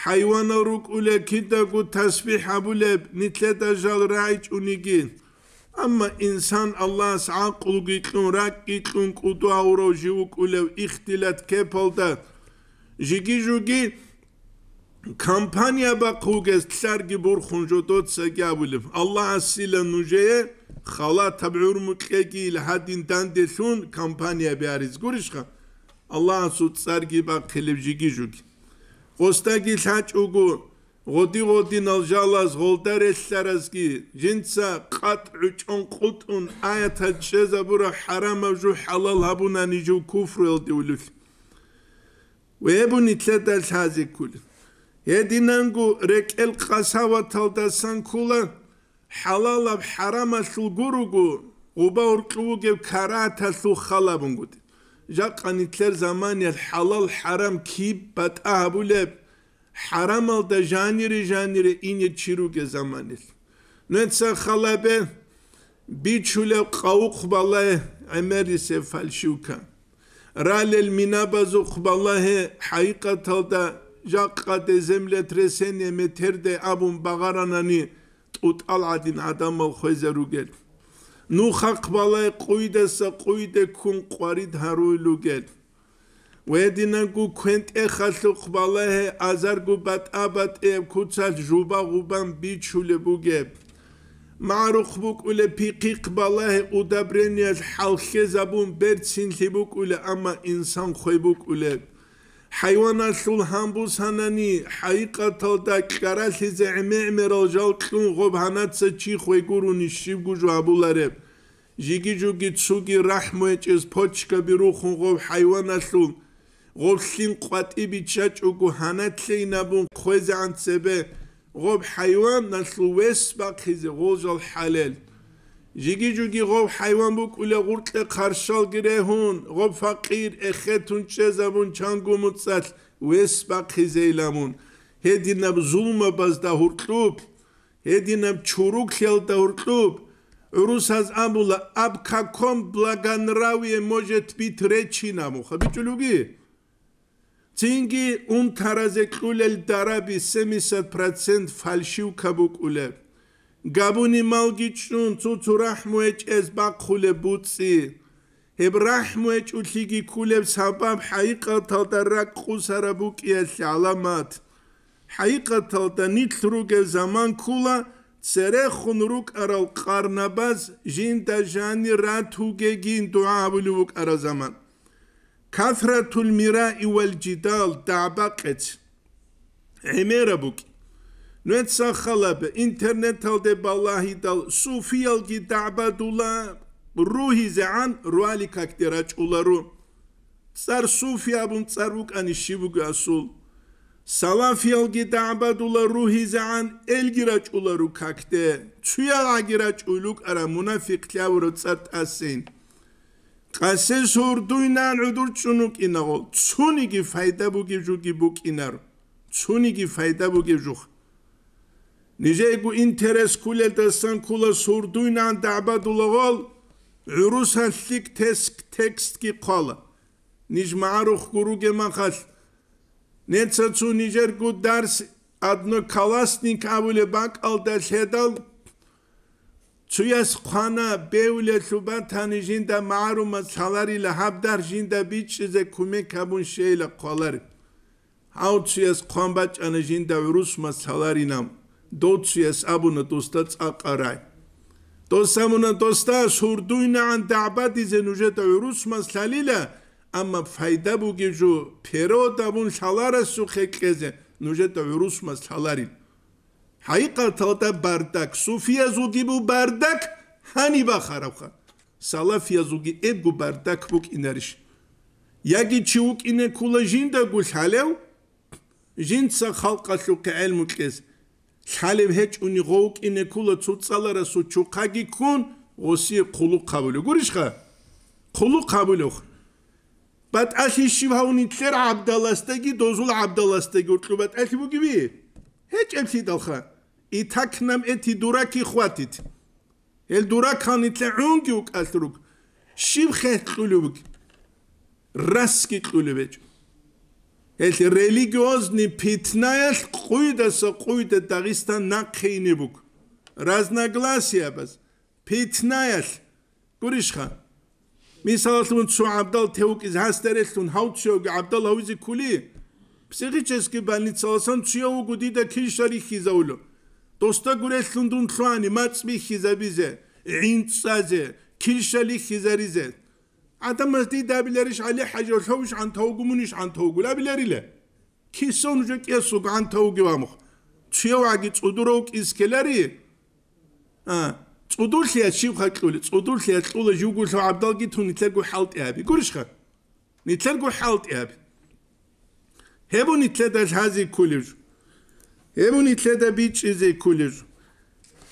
ჰაივანო რუკულე კიდა გუ თასბიჰა ბულებ ნიტლე და ჟალ რაი ჩუნიგი Ama insan Allah'a sağ kul gitkin, rak gitlun kuduğa uro, jivuk ulev, ihtilat, kepalda, jigi jugi, kampanya bakugez, tlargi burkhun jodot sagabulev. Allah asile nujeye, خلا تبعور مکگی لحدین دان دشون کمپانیا بیاریز گوریش خا الله سود سرگی با کلیبجیگی جوگی قستا گی لحچ اوگو ღოდი-ღოდინ ალჟალას ღოლდარესლარასკი ჯინცა ყატუ ჭონყუტუნ აიათა ჩეზაბურა ჰარამავჟუ ჰალალ აბუნანი ჯუ ქუფრელდი ულუს ვებუნი ცეტალ ჰაზიკულ ედინანგუ რეკელ ყასავათალდა სანქულა ჰალალ აბ ჰარამა სულგურუგუ უბა ურკუგე ქარათა სულხალაბუნგუდი ჟაყანი თლერ ზამანი ჰალალ ჰარამ ქიბ ბატაბულებ حرامل ده ژانری ژانری اینی چیروگه زمانیل نوینسا خالابه بیچوله قاو خباله امریس فالشوکا رالل منابازو خباله حقیقتال ده جاقا ده زمله ترسنی متر ده ابون بغارانانی توت العدین عدام الخوزه رو گل نوخا قباله قویده سا قویده کن قوارید هروی لو گل ვედინანკუ ქვენტე ხალხ ყვალე აზარგუ ბატაბატ ე ქუცალ ჟუბა უბან ბიჩულე ბუგე მარუხ ბუკულე ფიყი ყვალე უდაბრენი ხალხე ზაბუნ ბერცინ ლიბუკულე ამა ინსან ხე ბუკულე ჰაივანა სულ ჰამბუს ჰანანი ჰაიყათალ და ქარალი ზეიმე ამერო ჯალკუნ ღობ ჰანაც ჩი ხე გურუნი შიგუ ჟაბულარე ჟიგი ჯუგი ჩუგი რაჰმუეჭის ფოჩკები რუხუნ ღობ ჰაივანა სულ ღობხინ ყვატი ბიჭა ჭუკუ ჰანათლინაბუნ ქვეზანცებე ღობ ჰაივან ნასლუეს ბაქიზე ღოზალ ჰალალ ჯიგი ჯუგი ღობ ჰაივან ბუ კულე ღურტე ხარშალ გირეჰუნ ღობ ფაყირ ეხეთუნ ჩეზამუნ ჩანგუ მუცალ ვეს ბაქიზე ილამუნ ჰედინაბ ზულმა ბაზდა ჰურტუბ ჰედინაბ ჩურუ ქელდა ჰურტუბ რუსას ამულა აბ ქაკომ ბლაგანრავიე მოჟეთ ბიტ რეჩინამო ხა ბიჭულუგი Цинги ум таразе кулел дараби 70% фальшив кабукуле. Габуни малгичун цуцу рахмуэч эз бакхуле буци. Хеб рахмуэч улхиги кулев сабам хайка талдарак кусарабуки эсли аламат. Хайка талда нитлруге заман кула Цере хун рук арал карнабаз жин да жани ратуге гин дуа авлювук аразамат. كثرتول ميرا اول جدال دابقت امرابوك نوتس خلب انترنت هل دي بالله دال صوفيال جي دابدولا روحي زعان روالي كاكتيراچ اولارو صار صوفيا بون صاروك اني شيبوك اسول سلافيال جي دابدولا روحي زعان الجيراچ اولارو كاكتي چويا اجيراچ اولوك ارا منافق تلاورو صات اسين ყასეს ორდუინან უდურჩუნუ კინაღო ცუნიგი ფაიდა ბუგი ჟუგი ბუკინარ ცუნიგი ფაიდა ბუგი ჟუხ ნიჟე გუ ინტერეს კულელდა სან კულა სურდუინან დაბადულოღოლ ურუსალლიკ თესკ ტექსტკი ყალ ნიჟ მარუხ გურუ გემახალ ნეცა ცუ ნიჟერ გუ დარს ადნო კალასნი კავულე ბაკალ და შედალ ჩუიას ხანა ბეულე შუბა თანი ჟინდა მარუმა ჩალარი ლაბდარ ჟინდა ბიჩზე ქუმე ქაბუნ შეილა ყოლარი აუ ჩუიას ხანბა ჭანი ჟინდა რუსმა ჩალარინამ დო ჩუიას აბუნა დოსტა წაყარაი დოსამუნა დოსტა შურდუინა ან დაბადი ზე ნუჟეტა რუსმა ჩალილა ამა ფაიდა ბუგიჟუ პერო დაბუნ ჩალარასუ ხეკეზე ნუჟეტა რუსმა ჩალარინ ჰაიყათა და ბარდაკ სუფია ზუგი ბუ ბარდაკ ჰანი ბახარავხა სალაფია ზუგი ებგუ ბარდაკ ბუ კინარიშ იაგი ჩი უკინე ქულა ჟინდა გულ ჰალევ ჟინცა ხალყა ლუკე ელმუკეს ჰალევ ჰეჭუნი ღო უკინე ქულა ცუცალარა სუ ჩუხაგი ქუნ ოსი ქულუ ყაბული გურიშხა ქულუ ყაბული ხო ბატ ასი შიბაუნი წერ აბდალასტეგი დოზულ აბდალასტეგი ურტლუბა ტექი ბუგივი ჰეჭემსი დალხა ითაქნამ ეთი დურაკი ხვათით ელ დურაკანი წეუნგი უკასრუკ შიმხეთ ყულუბგ რასკი ყულუბეჭ ეს რელიგიოზნი ფიტნაელ ყუიდასო ყუიდა დაღისტან ნაკეინებუკ разногласиებას ფიტნაელ გურიშხა მისალთუნ ცუ აბდალ თეუკის ჰასტერესუნ ჰაუჩოგ აბდალავიზი ქული ფსიქიჩესკი ბანიცალსან ცუ უგუდი და ქიშარი ხიზაულო Dosta gure sundun tuani matsmi hizabize, intsaze, kilşeli hizarize. Adam azdi dabileriş ali hacı olsamış antavgumunuş antavgulabileriyle. Kisi onucu kesu antavgu vamuk. Çiye vagi çudurov kiskeleri. Çudur siya çiv hakluli, çudur siya çudur yugur so abdal gitu nitlergu halt eabi. Kuruşka. Nitlergu halt eabi. Hebu nitlerdaş hazi kulivcu. ემუნი ჩედები ჩიზე ქულიშ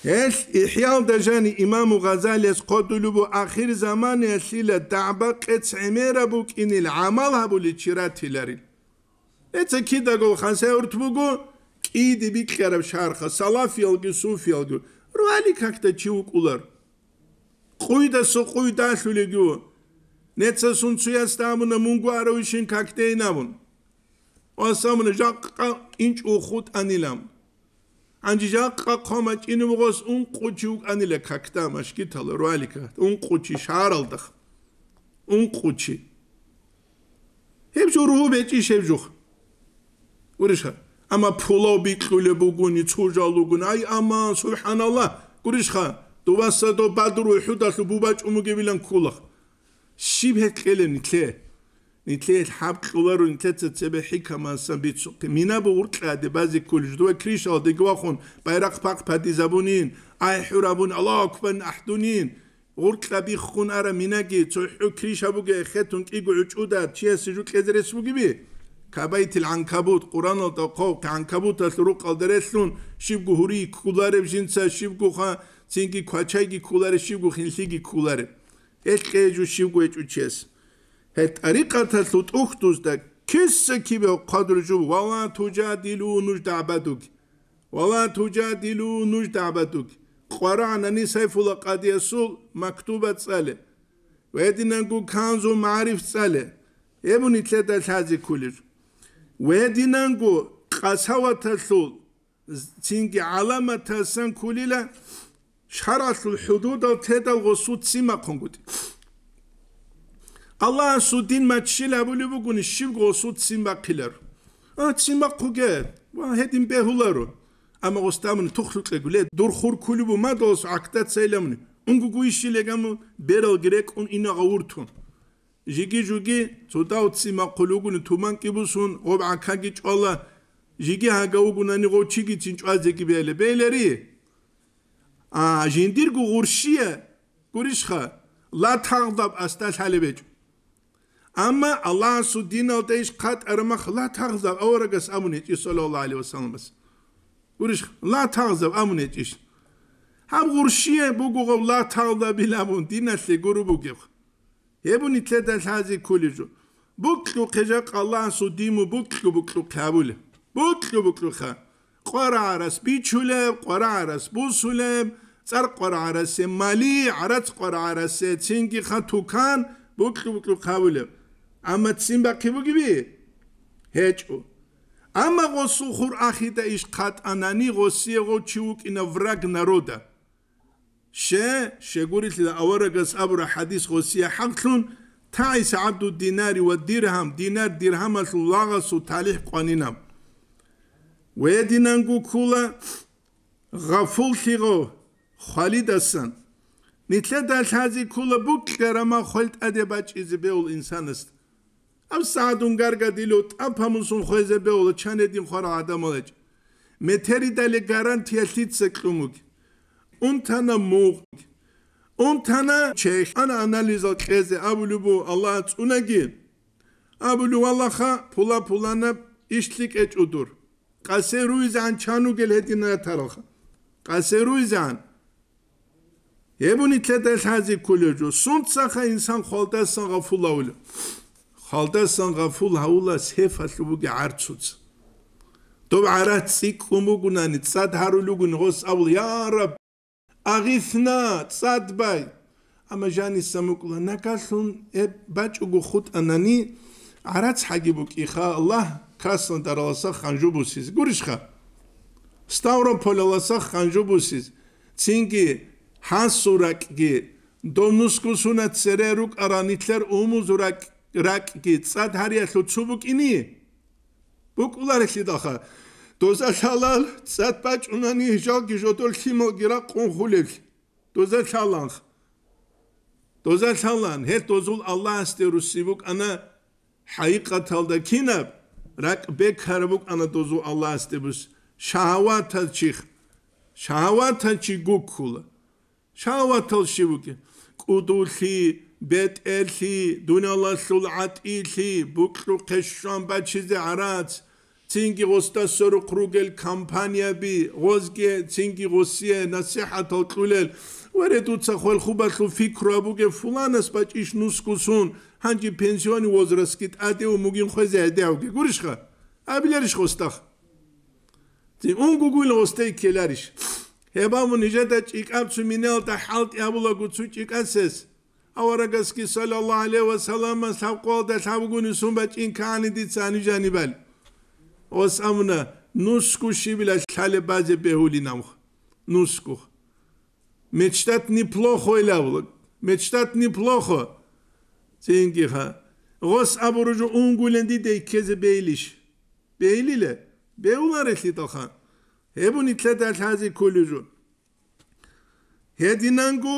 ეს იჰიალ დაჟანი იმამუ ღაზალეს ყოდულუბუ ახირ ზამანი ესილა დაბა ყეც ემერა ბუკინილ ამალ ჰაბული ჩირათილარი ეცე ქიდაგო ხანსეურთბუგუ კიდი ბიქხერებ შარხა სალაფიალგი სუფიალგი რვალი ქაქტა ჩიუკულარ ყუიდა სუყუიდა შულიგუ ნეცესუნცუ ეს დამუნა მუნგუ არავიშინ ქაქტეინამუნ ასამნე ჟაკა ინჭუ ხუტანილამ ანჯი ჟაკა ხომა ჩინი მოგოს უნ ყუჩი უკანილე ქაქტა მაშკი თალ როალიკა უნ ყუჩი შარალდა უნ ყუჩი ჰებ ჟურუ ბეჭი შევ ჟუხ ურიშა ამა ფულო ბიკულე ბუგუნი ცუჟალუგუნ აი ამა სუბჰანალა ურიშა დუვასა დო ბადრუ ჰუდას ბუბაჭუმუ გევილან ქულახ შიბ ჰეკელენი თლე ნიტლეთ ჰაბყლარუ ნიტეთ ცებე ჰიკამასა ბიცო მინაბუ ურტლადე ბაზი კულჟდუა ქრიშა დეგვახონ ბაირაყ ფაყ ფადიზაბუნინ აი ჰურაბუნ ალაჰ აკბარ აჰდუნინ ურტლაბი ხუნ არა მინაგი ცოჰუ ქრიშაბუგე ხეთუნ კიგუ უჭუდა ჩიესი ჯუკეზრეს მუგიბი კაბაითილ ანკაბუტ ყურანო და ყო ანკაბუტ ასრუ ყალდერესუნ შიბგუ ჰური კულარებ ჟინცა შიბგუ ხა წინკი ქვაჩაიგი კულარე შიბგუ ხინსიგი კულარე ეს ყეჯუ შიბგუ ეჭუჩეს ეთარიყათას უტუხთუს და ქისსიქიბე ყადრუჯუ ვალა თუჯადილუ ნუშდაბადუკ ვალა თუჯადილუ ნუშდაბადუკ ყურანანი საიფულა ყადიესულ მაქტუბა წალე ვედინანგუ ქანზუ მაარიფ წალე ემუნი წედა ლაზი ქულიშ ვედინანგუ ყასავათასუ წინგი ალამათასან ქულილა შარასულ ჰუდუდა თედა ვოსუ ციმა კონგუტი Allah'ın su din matşil abulü bugün şiv gosu tsin bakiler. A tsin bak kuge. Va hedin behularu. Ama ustamın tuhlukle güle durhur kulübü madolsu akta tseylemini. Ungu gu işile gamu beral girek un ina gavurtu. Jigi jugi tuta o tsin bak kulugunu tuman kibusun o baka gic ola. Jigi ha gavugunani gochi gicin çoğa zeki beyle. Beyleri. A jindir gu gurşiye. Gurişha. La tağdab astal halibecu. اما الله سو دین او تیش قد ارمخ لا تغزب او رقص امنت يسول الله عليه وسلم بس ورش لا تغزب امنت يش هم غرشیه بگو لا تغزب بلمون دین اصلی گرو بگو هبونی تلدن هزی کلی جو بکلو قجاق الله سو دیمو بکلو بکلو قبوله بکلو بکلو خان قرى عرس بيتشولب قرى عرس بوسولب سر قرى عرس مالي عرس قرى عرس تنجي خطوكان بكلو بكلو قابلب ამა ციმბა ქიბგიბი ჰეჭუ ამა ღოსუ ხურ ახი და ის ყატანანი ღოსი ღო ჩუკინა ვრაგ ნაროდა შე შეგურითი და ავარაგას აბრა ჰადის ღოსი ჰანხლუნ თაის აბდუ დინარი ვა დირჰამ დინარ დირჰამას ლაღასუ თალიჰ ყანინამ ვე დინანგუ ქულა ღაფულ ხიღო ხალიდასან ნიტლა და ლაზი ქულა ბუკლერა მა ხოლტადე ბაჭიზი ბეულ ინსანას Av saadun garga dilut av pamusun khoze beola çanedim xara adam olacak. Meteri dali garanti litse klumuk. Un tana muğ. Un tana çeş. Ana analiz al kheze avlu bu Allah tsuna gil. Avlu vallaha pula pulana işlik et udur. Kaseru izan çanu gel hedine taraha. Kaseru izan. Yebun itle del hazi kulücü. Sunt saha insan kolda fulla fulavlu. халдасан гафул хаула сефалуги арцуц тоб арацик хумугунани цад харулугун госавл яраб агисна цадбай амажани самукла накалун э бачугу хут анани арац хагибуки ха аллах касн дараласа ханжубусиз гуришха ставро полеласа ханжубусиз цинги хан суракги домнускусуна церерук аранитлер умузуракги Rak her רק çubuk ini, bu בוקיני. בוק אולרש ידחה. şalal שלל צד פאץ' אונני הישל גז'ותול שימו גירה קונכולך. דוזה şalan, Dozer şalan. her dozul Allah isterus sivuk ana hayikatalda kinab rak be karabuk ana dozu Allah isterus şahvata çih şahvata çi gukula şahvata şivuk kuduhi ბეტელი დუნალა სულაათ ილი ბუკრუ ქეშან ბაჩიზე არაც ცინგი ოსტა სორო ქრუგელ კამპანიები ოზგე ცინგი ოსიე ნასიჰათო ქულელ ვერე თუცა ხელ ხუბათუ ფიქრო აბუგე ფულანას ბაჭიშ ნუსკუსუნ ჰანჯი პენსიონი ოზრასკით ადე უ მუგინ ხეზე ადე აუგე გურიშხა აბილერიშ ხოსტახ ცინ უნ გუგულ ოსტე კელარიშ ჰებამუ ნიჟეთა ჭიკაცუ მინელ და ჰალტი აბულა გუცუ ჭიკასეს awaragaski sallallahu alaihi wasallam sabqo da sabguni sumba cinkani ditsani janibal wasamna nusku shibla shale baze behuli nam nusku мечтат неплохо илавлак мечтат неплохо ценгиха гос абуруж унгуленди дейкезе бейлиш бейлиле беуларехли тоха ебунитле далхази кулюжу хединангу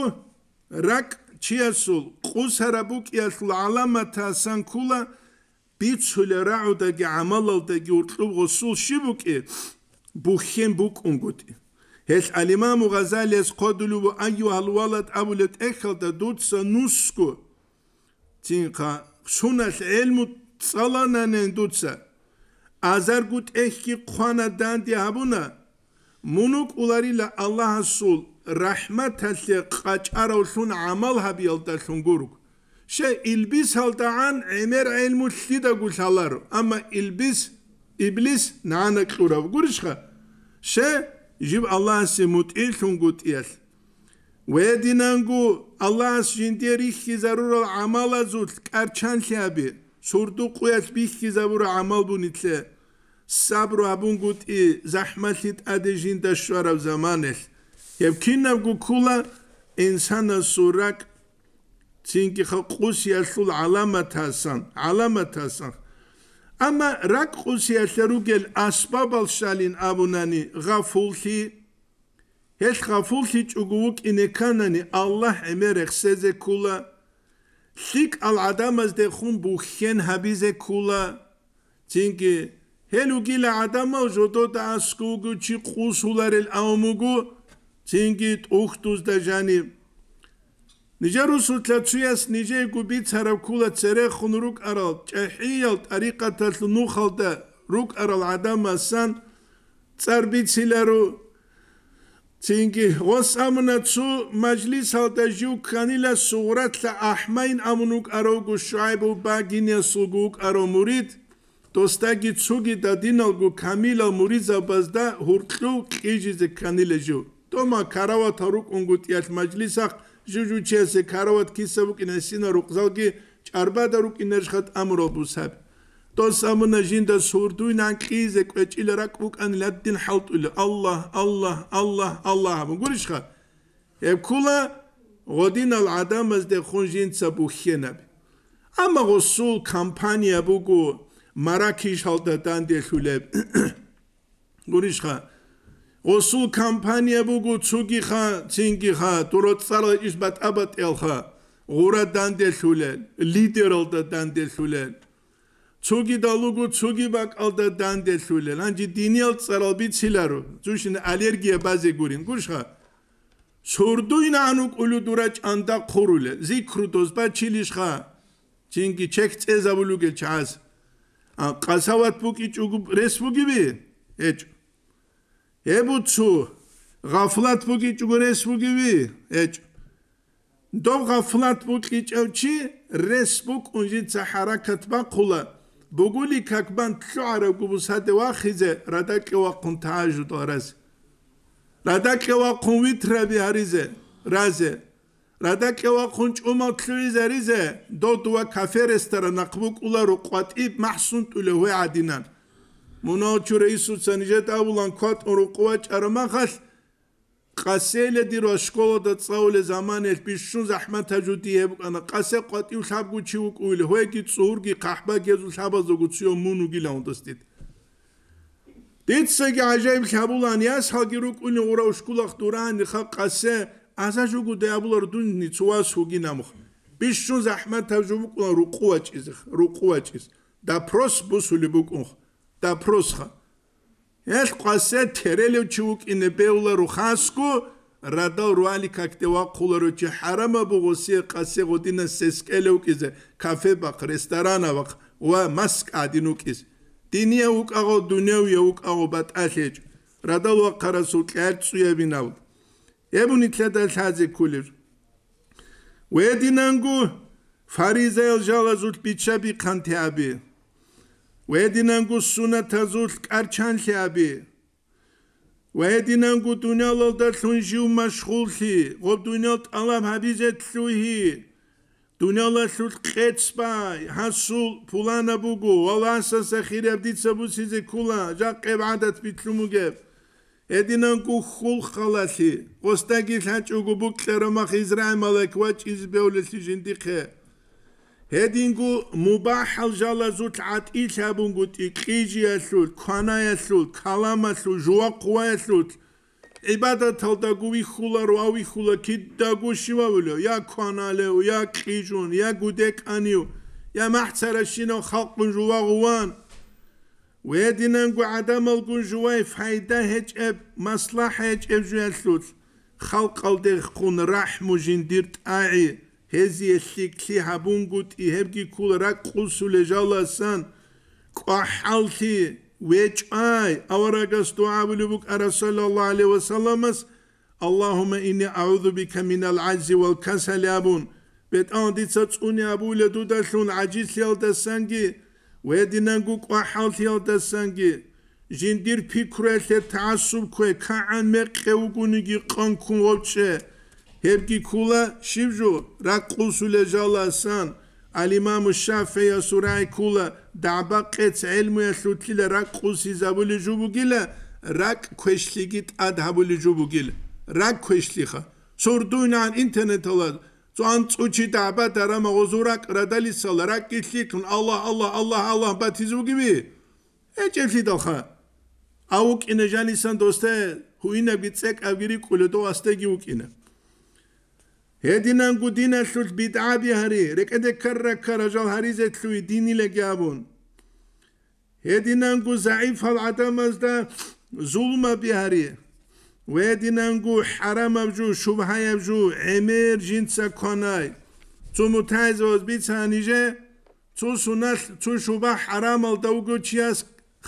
рак ჩიასულ ყუსარაბუკიას ლალამათა სანკულა ბიცულა რაუდაგი ამალალდაგი ურტუბოსულ შიბუკი ბუხენბუკუნგუტი ეს ალიმამუ ღაზალეს ყოდულუ აიუალ ვალად აბულეთ ეხალდა დუცა ნუსკუ ცინხა სუნას ელმუ წალანანენ დუცა აზარგუტ ეხკი ყვანა დანდი აბუნა მუნუკულარილა ალლაჰასულ رحمتس قاچاروسون عمل هبيلتسون غورك شي البس هلتعان عمر علم السيدة قسالارو أما البس إبليس نعانك قرب قرشخة شي جيب الله سي متئلسون قوت إيس ويدينانغو الله سجندي ريخي ضرور العمل زوت كارچان سيابي سردو قويس بيخي ضرور عمل بونيتسي صبر و هبون قوت إي زحمة سيد أدجين دشوار زمانه يبكينا كولا إنسان سوراك تينكي خقوس يشلول علامة تاسان علامة تاسان أما راك قوس يشلوكل أسباب الشالين أبوناني غفولتي هش غفولتي تشوغوك إنكاناني الله إمرخ سيزي كولا شيك العدامز دي خون بوخين هبيزي كولا تينكي هلو جيل عدامة جدو دا أسكوغو تشي قوسولار الأوموغو цингит ухтус да жани ნიჟერუსუთლაცუიას ნიჟეიგუ ბიცარავკულა ცერეხუნრუკ არალ ჭეჰიალ ტარიკათალ ნუხალ და რუკ არალ ადამასან წარბიცილარუ ცინგი ოსამნაცუ მაჯლისალ და ჟუკანილა სურათლა აჰმაინ ამუნუკ არავგუ შაიბუ ბაგინე სუგუკ არო მურიდ დოსტაგი ცუგი და დინალგუ კამილა მურიზაბაზ და ჰურტლუ ყიჟიზე კანილეჟუ თომა караვათა რო კონგუტიათ მაჯლისახ ჟუჟუჩესე караვათ ქისავუკინე სინარო ყზალგი ჭარბადა რო კინერშხათ ამრობუსაბ то самна жинда сурдуй нан кизе квечилера кукан ладдин халтул аллах аллах аллах аллах ам гуришха еб кула годин ал адам аз де хун жин сабу хенаб амма гусул кампания бугу маракиш халда дан де хулеб гуришха ოსულ კამპანია ბუგუ ჩუგი ხა ჩინგი ხა დურო წარა ის ბატ აბატ ელ ხა ღურა დანდე შულე ლიდერ ალ და დანდე შულე ჩუგი და ლუგუ ჩუგი ბაკ ალ და დანდე შულე ანჯი დინი ალ წარა ბი ცილარო ჯუშინ ალერგია ბაზე გურინ გურშ ხა შორდუ ინ ანუ ყულუ დურა ჭანდა ხურულე ზიქრუდოს ბა ჩილიშ ხა ჩინგი ჩეკ წეზა ბულუგე ჩას ა ყასავატ ბუკი ჩუგუ რესბუგი ბი ეჩ ებუცუ ღაფლად მოგიჭგურეს მოგივი ეჭ დო ღაფლად მოგიჭევჩი რესპუკ უნჯი ცაჰარაკათ ბაყულა ბუგული ქაკბან ქუარა გუბსადე ვახიზე რადაკევა ყუნ თაჟუ დორას რადაკევა ყუნ ვითრები არიზე რაზე რადაკევა ყუნ ჭუმა ქლიზე არიზე დო დუა კაფე რესტორანა ყუკულა როყვატი მაჰსუნტულე ვე ადინან მუნაოჩუ რეისუცა ნიჟეტავულან ქვატორო ყვაჭარმახალ ყასელე დირო სკოლა და წაულე ზამანელ პიშუნ ზაჰმათაჯუდი ებყანა ყასე ყატი ხაბგუჩი უკუილი ჰეგი წურგი ყაჰბა გეზუ შაბაზოგუციო მუნუგილა უნდასტით დიცი გაჟემ ხაბულან იას ხაგირუ კუნი ურა უშკულახ დურან ხა ყასე აზაჟუგუ დაბლორ დუნი ცუას ჰუგი ნამხ ბიშუნ ზაჰმათაჯუბუ ყვაჭიზ ხ რუ ყვაჭიზ და პროს ბუსული ბუკუნხ და ფროსხა ეს ყასე თერელევჩი უკინე ბეულა როხასკო რადა როალი ქაქტევა ყულაროჩი ჰარამა ბუგოსი ყასე ღოდინა სესკელევკიზე კაფე ბაქ რესტორანა ბაქ ვა მასკადინ უკის დინია უკაღო დუნევია უკაღო ბატალეჭ რადა ვა ხარასო ყერწუებინავ ებუნი თლადა თაზე ქულერ ვედინანგუ ფარიზელ ჟალაზულ პიჩაბი ხანთაბი ვედინანგუ სუნათაზულ კარჩანლიაბი ვედინანგუ დუნალოდა თუნჟიუ მაშხულხი ყობ დუნალტ ალამ ჰაბიზეთლუჰი დუნალა სულ ყეცბაი ჰასულ ფულანაბუგუ ვალანსა სახირებდი ცებუსიზე ქულა ჯაყებანდათ ბიტლუმუგე ედინანგუ ხულ ხალათი ოსტაგი ხაჭუგუ ბუკლერო მახ ისრაელ მალეკვა ჭიზბეულეთი ჟინდიხე ედინგუ მუბაჰალ ჟალაზუთ ატი ჩაბუნგუთ იყიჯი ასულ ქანაესულ ქალამასულ ჟუაყუაესულ იბადა თალდა გუვიხულა რო ავიხულა კიდდა გუშიმავლო ია ქანალეო ია ყიჯუნ ია გუდეკანიო ია მაჰცარაშინო ხალყუნ ჟუაყუან ვედინან გუ ადამალ გუნ ჟუაი ფაიდა ჰეჭე მასლაჰე ჭევჟუესულ ხალყალდე ხუნ რაჰმუჟინ დირტაი heziyetlikli habungut ihebgi kularak kulsu lejalasan qahalti veç ay avaragas dua bulubuk ara sallallahu aleyhi ve sellem'es Allahümme inni a'udhu bike minel azzi vel kasal yabun vet anditsa tsuni abule dudasun aciz yaldasangi ve dinangu qahalt yaldasangi jindir pikure te taassub kue ka'an meqqe ugunigi qankun olçe ჰერკი ქულა შიბჟუ რაკულსულე ჟალასან ალიმამუ შაფეა სურაი ქულა დაბაყეც ელმუე სუთილე რაკულსი ზაბული ჟუბუგილა რაკ ქეშლიგი ტადაბული ჟუბუგილ რაკ ქეშლიხა სურდუნან ინტერნეტალა ძან წუჩი დაბა დარამა ოზურა ყრადალი სალა რაკ ისიქუნ ალა ალა ალა ალა ბათიზუგიმი ეჭეში დახა აუკინე ჟანისან დოსტე ჰუინა ბიცეკ აგირი ყულო დო ასტეგი უკინე ედინან გუდინა შულ ბიდაბი ჰარი რეკედე ქარრა ქარაჟალ ჰარიზე თლუი დინილე გაბონ ედინან გუ ზაიფა ადამაზდა ზულმა ბიარი ვედინან გუ ჰარამა ბჟუ შუბჰაი ბჟუ ემერ ჯინცა ქონაი თუ მუთაიზოს ბიცანიჟე თუ სუნას თუ შუბა ჰარამალ დაუგუჩიას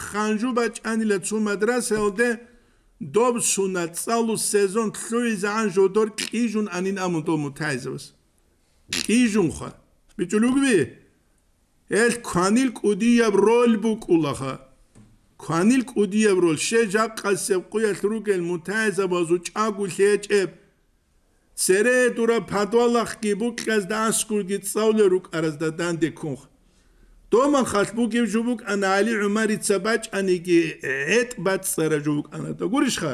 ხანჯუბა ჭანილა თუ მადრასელდე dobsuna tsalu sezon khluiz anjodor qijun anin amontol mutaizos qijun kha bitulugvi el kanil kudiyab rol bukulakha kanil kudiyab rol shejaq qasev quyal rugel mutaizabaz u chagu lecheb sere dura padvalakh gibuk qaz danskurgi tsavler uk arazda dande kunkh томан хаш бугим жубук ана али умари цабач аниги эт бат сара жубук ана то гуриш ха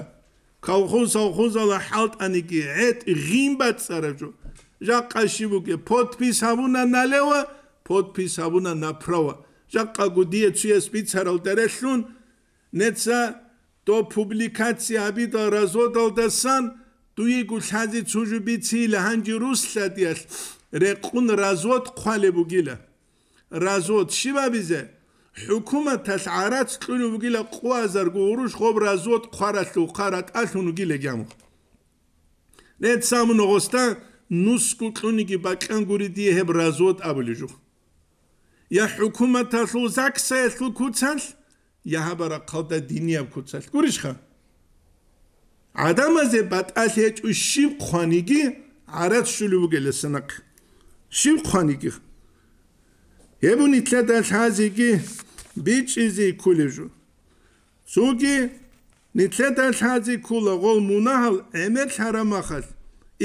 колхоз совхоз ала халт аниги эт гим бат сара жу жакка шибуке потпи сабуна налева потпи сабуна направа жакка гудие чуе спицарал дерешлун неца то публикация би да разодал дасан туи гулхази чужу би цил ханжи руслат яс рекун разод квале бугила разот шибабизе ҳукуматас арац клунугила қуазар гуруш хоб разот қаратлу қарат асунугиле гамо нет саму ногоста нуску клуниги бақангури ди хеб разот аближу я ҳукуматас узаксе сукуцал я хабара қада диниаб куцал гуриш ха адамазе батас ечу шиб қаниги арац шулугиле санақ шиб қаниги يبني تلات حازي كي بيتش إزي كوليجو سوكي نتلات حازي كولا غول مناهل عمل حرمخل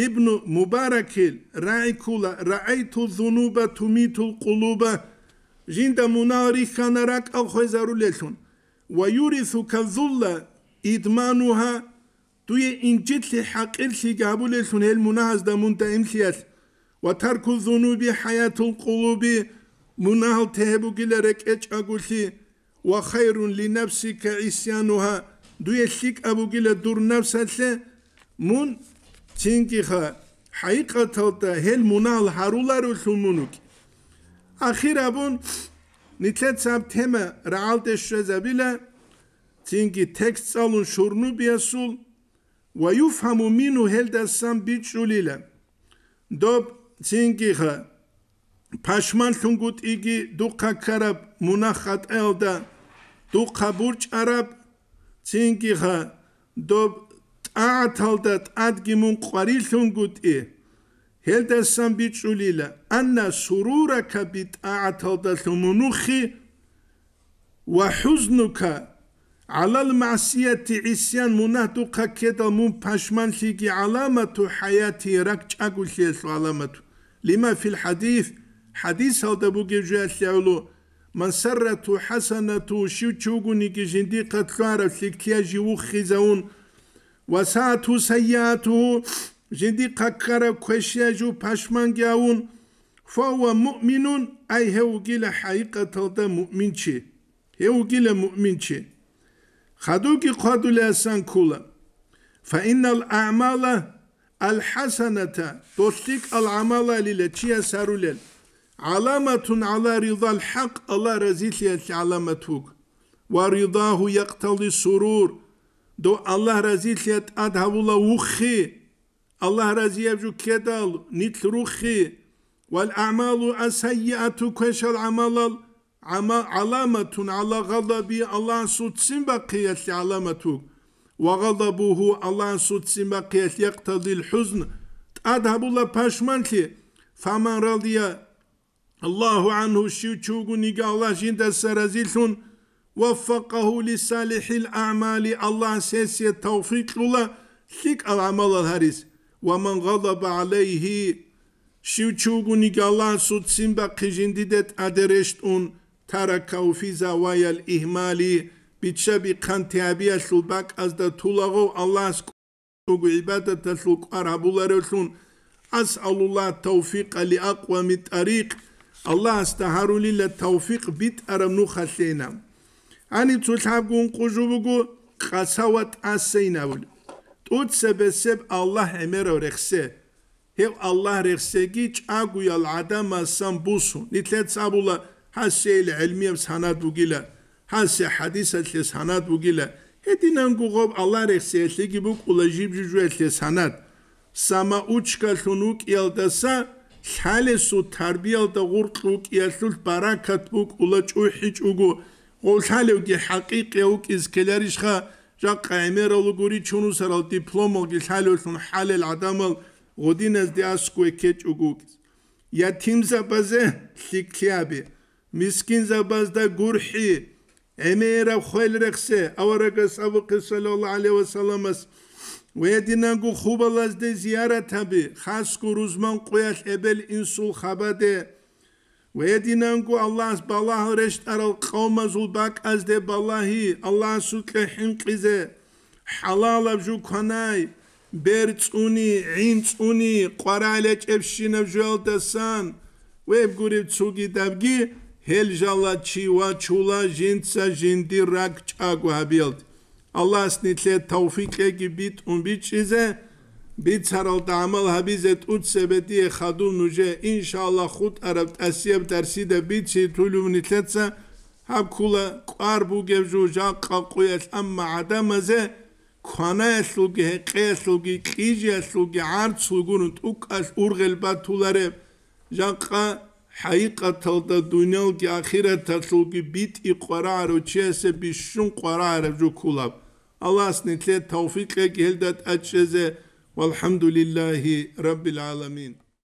ابن مبارك راعي كولا رأيت الذنوب تميت القلوب جند مناري كان راك أو خزارو ليلتون ويورث كالذل إدمانها توي إن جت لي حقير لي قابل ليلتون هل مناهز دا منتعم وترك الذنوب حياة القلوب მუნალ თებუგილერე კეჭაგულში ვა ხაირუნ ლი ნაფსი ქა ისიანუჰა დუე ლიკ აბუგილე დურ ნაფსალე მუნ ჩინკი ხა ჰაიკათალტა ჰელ მუნალ ჰარულარუ ლუმუნუკ ახირაბუნ ნიცეცამ თემა რაალდე შეზაბილე ჩინკი ტექსტ ალუნ შურნუ ბიასულ ვა იუფჰამუ მინუ ჰელ დასამ ბიჩულილე დობ ჩინკი ხა ფაშმან ლუნგუტ იგი დუქაქარა მუნახატ ელდა დუქაბურჭ араბ ცინკიხა დო ათალდა ადგი მუნყვარი ლუნგუტი ჰელდასან ბიჭულილა ანა სურურა კაბიტ ათალდა ლუმუნუხი ვაჰუზნუკა ალალ მასიათი ისიან მუნათუ ქაკედა მუნ ფაშმან ლიგი ალამათუ ჰაიათი რაკჭაგულშე სალამათუ ლიმა ფილ ჰადიფი حديث هاو دبوكي جو أسلعلو من سرته حسنة شو تشوغوني قد جندي قتلار سلكتياجي وخزون وساته سياته جندي قكرة كوشياجو باشمان جاون فهو مؤمن أي هو جيل حقيقة دا مؤمن شي هو جيل مؤمن شي خدوكي قادو لأسان كولا فإن الأعمال الحسنة توستيك العمل للتشي سارولل علامة على رضا الحق الله رزيت علامتك ورضاه يقتضي السرور دو الله رزيت ليت أدهب الله وخي الله رزي يبجو كدال نتل روخي والأعمال أسيئة كش العمال علامة على غضب الله سوتسن بقيت علامته وغضبه الله سوتسن بقيت يقتضي الحزن أدهب الله باشمانك فمن رضي الله عنه الشيوتشوغ نيقاولاجين دا سرزيلتون وفقه لصالح الأعمال الله سيسي توفيق الله شيك الاعمال الهريس ومن غضب عليه نيجا الله سوت سيمبا قيجنددت أدرشتون تركه في زوايا الإهمال بتشبي قانتيابيا شلباك أزدا تولاغو الله سكوغ عبادة شلق أرهبولا أسأل الله التوفيق لأقوى من طريق الله استهارو لله توفيق بيت أرمنو خلينا أني تلحب قون قجوبكو قسوت أسيناول توت سبب سب الله أمر ورخسه هيو الله رخسيجي أقو يالعدم السنبوسو نتلت سابولا حسي العلمية بسحنات بوغيلا حسي حديثة لسحنات بوغيلا هدينا نقوغوب الله رخسيجي بوك ولا جيب جوجو لسحنات سما uçka tunuk yaldasa ხალესუ თარბიალ და ყურყუკიასულ ბარაკათბუ ყულაჭუჰიჭუგუ ოხალევგი ჰაკიკე უკის ქელარიშხა ჟაყაიმერალუგური ჩუნუსარალ დიპლომოგი ხალესუნ ხალელ ადამალ ოდინეს დიასკუე ქეჭუგუკი ياتيمზაბაზე ხიქიაბი მისკინზაბაზდა გურჰი ემერა ხელრეხსე ავარაგას აბუ ქსალალალეჰი ვასალამას ვედინანგუ ხუბალას დე ზიარათაბი ხასკუ რუზმან ყუაშ ებელ ინსულ ხაბადე ვედინანგუ ალლას ბალაჰ რეშტარო ყომაზულ ბაკაზ დე ბალაჰი ალლასუ კე ჰინყიზე ჰალალა ჟუ ქანაი ბერ წუნი ინ წუნი ყვარალე ჭებშინა ჟელ დასან ვებ გური ცუგი დაბგი ჰელჟალა ჩივა ჩულა ჟინცა ჟინდი რაკ ჭაგვა ბილდი Allah snitlet tevfikle gibit un bir çize بيتسرل تعمل هبيزة أتسبتي خدوم نجا إن شاء الله خود أرب أسيب ترسيدة بيتسي تولو نتلتسا هب كولا قار بوغيب جو جاقا قويت أما عدم زي كوانا يسلوغي هقي يسلوغي كيجي يسلوغي عارت سلوغون توك أس أرغل باتولاري جاقا حقيقة تلدا دنيا الآخرة تسلوغي بيت إقرار وچيسي بشون قرار جو كولاب Allah snitle tevfik ek heldat açeze velhamdülillahi rabbil alemin.